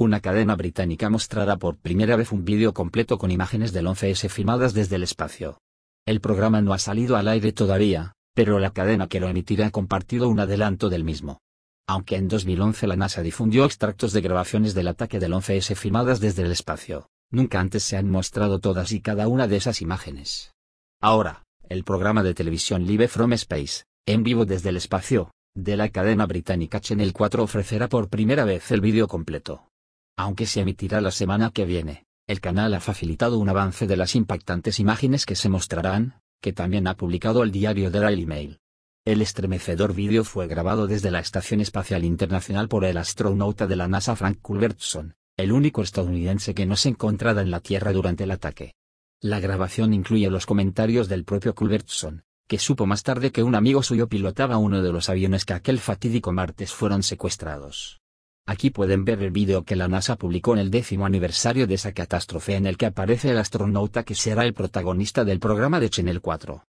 Una cadena británica mostrará por primera vez un vídeo completo con imágenes del 11S filmadas desde el espacio. El programa no ha salido al aire todavía, pero la cadena que lo emitirá ha compartido un adelanto del mismo. Aunque en 2011 la NASA difundió extractos de grabaciones del ataque del 11S filmadas desde el espacio, nunca antes se han mostrado todas y cada una de esas imágenes. Ahora, el programa de televisión Live from Space, en vivo desde el espacio, de la cadena británica Channel 4 ofrecerá por primera vez el vídeo completo aunque se emitirá la semana que viene. El canal ha facilitado un avance de las impactantes imágenes que se mostrarán, que también ha publicado el diario Daily Mail. El estremecedor vídeo fue grabado desde la Estación Espacial Internacional por el astronauta de la NASA Frank Culbertson, el único estadounidense que no se encontraba en la Tierra durante el ataque. La grabación incluye los comentarios del propio Culbertson, que supo más tarde que un amigo suyo pilotaba uno de los aviones que aquel fatídico martes fueron secuestrados. Aquí pueden ver el vídeo que la NASA publicó en el décimo aniversario de esa catástrofe en el que aparece el astronauta que será el protagonista del programa de Channel 4.